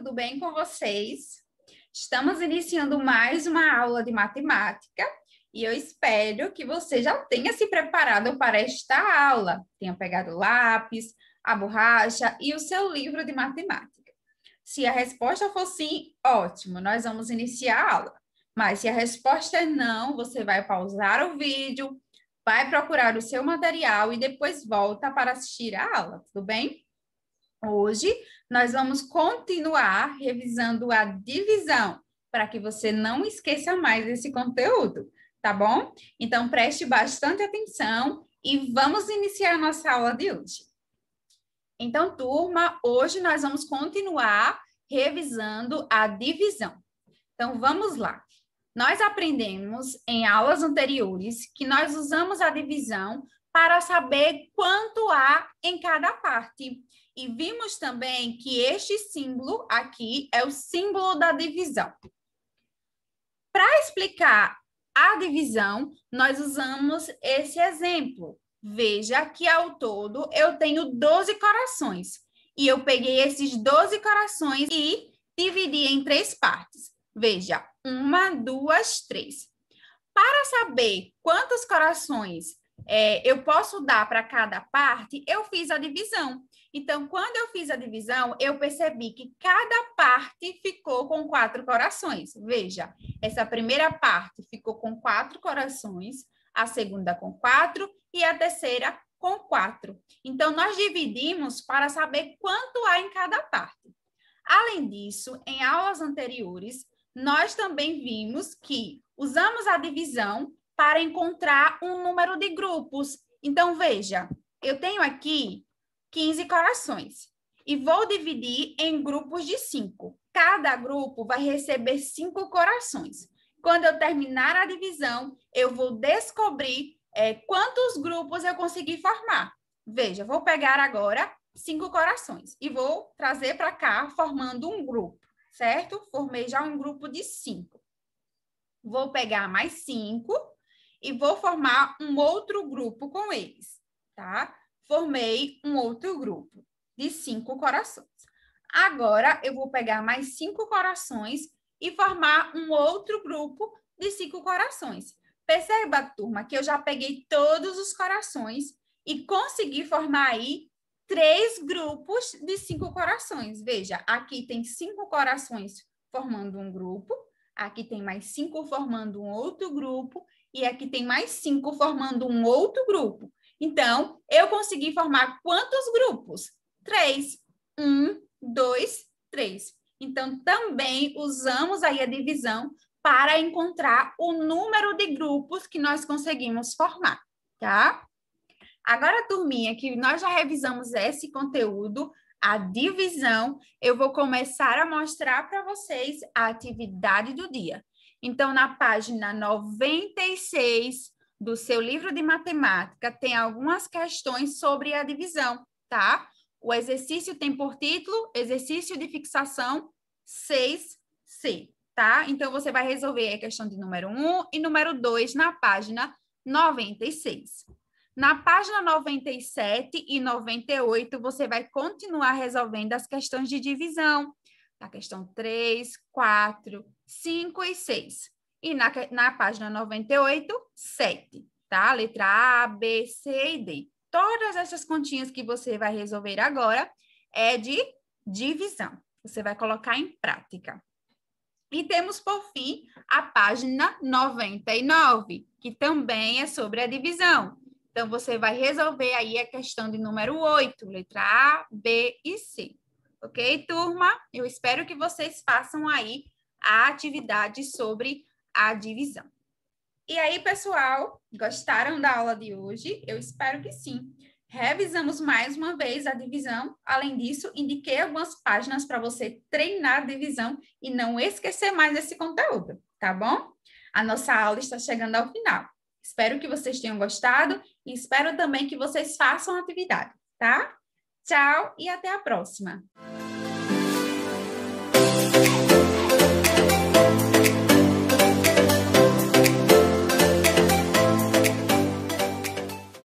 tudo bem com vocês? Estamos iniciando mais uma aula de matemática e eu espero que você já tenha se preparado para esta aula, tenha pegado o lápis, a borracha e o seu livro de matemática. Se a resposta for sim, ótimo, nós vamos iniciar a aula. Mas se a resposta é não, você vai pausar o vídeo, vai procurar o seu material e depois volta para assistir a aula, tudo bem? Hoje, nós vamos continuar revisando a divisão, para que você não esqueça mais esse conteúdo, tá bom? Então, preste bastante atenção e vamos iniciar a nossa aula de hoje. Então, turma, hoje nós vamos continuar revisando a divisão. Então, vamos lá. Nós aprendemos em aulas anteriores que nós usamos a divisão para saber quanto há em cada parte. E vimos também que este símbolo aqui é o símbolo da divisão. Para explicar a divisão, nós usamos esse exemplo. Veja que ao todo eu tenho 12 corações. E eu peguei esses 12 corações e dividi em três partes. Veja, uma, duas, três. Para saber quantos corações é, eu posso dar para cada parte, eu fiz a divisão. Então, quando eu fiz a divisão, eu percebi que cada parte ficou com quatro corações. Veja, essa primeira parte ficou com quatro corações, a segunda com quatro e a terceira com quatro. Então, nós dividimos para saber quanto há em cada parte. Além disso, em aulas anteriores, nós também vimos que usamos a divisão para encontrar um número de grupos. Então, veja, eu tenho aqui 15 corações e vou dividir em grupos de 5. Cada grupo vai receber 5 corações. Quando eu terminar a divisão, eu vou descobrir é, quantos grupos eu consegui formar. Veja, vou pegar agora cinco corações e vou trazer para cá formando um grupo, certo? Formei já um grupo de cinco. Vou pegar mais cinco e vou formar um outro grupo com eles, tá? Formei um outro grupo de cinco corações. Agora eu vou pegar mais cinco corações e formar um outro grupo de cinco corações. Perceba, turma, que eu já peguei todos os corações e consegui formar aí três grupos de cinco corações. Veja, aqui tem cinco corações formando um grupo, aqui tem mais cinco formando um outro grupo, e aqui tem mais cinco formando um outro grupo. Então, eu consegui formar quantos grupos? Três. Um, dois, três. Então, também usamos aí a divisão para encontrar o número de grupos que nós conseguimos formar, tá? Agora, turminha, que nós já revisamos esse conteúdo, a divisão, eu vou começar a mostrar para vocês a atividade do dia. Então, na página 96 do seu livro de matemática, tem algumas questões sobre a divisão, tá? O exercício tem por título Exercício de Fixação 6C, tá? Então, você vai resolver a questão de número 1 e número 2 na página 96. Na página 97 e 98, você vai continuar resolvendo as questões de divisão, na questão 3, 4, 5 e 6. E na, na página 98, 7, tá? Letra A, B, C e D. Todas essas continhas que você vai resolver agora é de divisão. Você vai colocar em prática. E temos, por fim, a página 99, que também é sobre a divisão. Então, você vai resolver aí a questão de número 8, letra A, B e C. Ok, turma? Eu espero que vocês façam aí a atividade sobre a divisão. E aí, pessoal, gostaram da aula de hoje? Eu espero que sim. Revisamos mais uma vez a divisão. Além disso, indiquei algumas páginas para você treinar a divisão e não esquecer mais esse conteúdo, tá bom? A nossa aula está chegando ao final. Espero que vocês tenham gostado e espero também que vocês façam a atividade, tá? Tchau e até a próxima!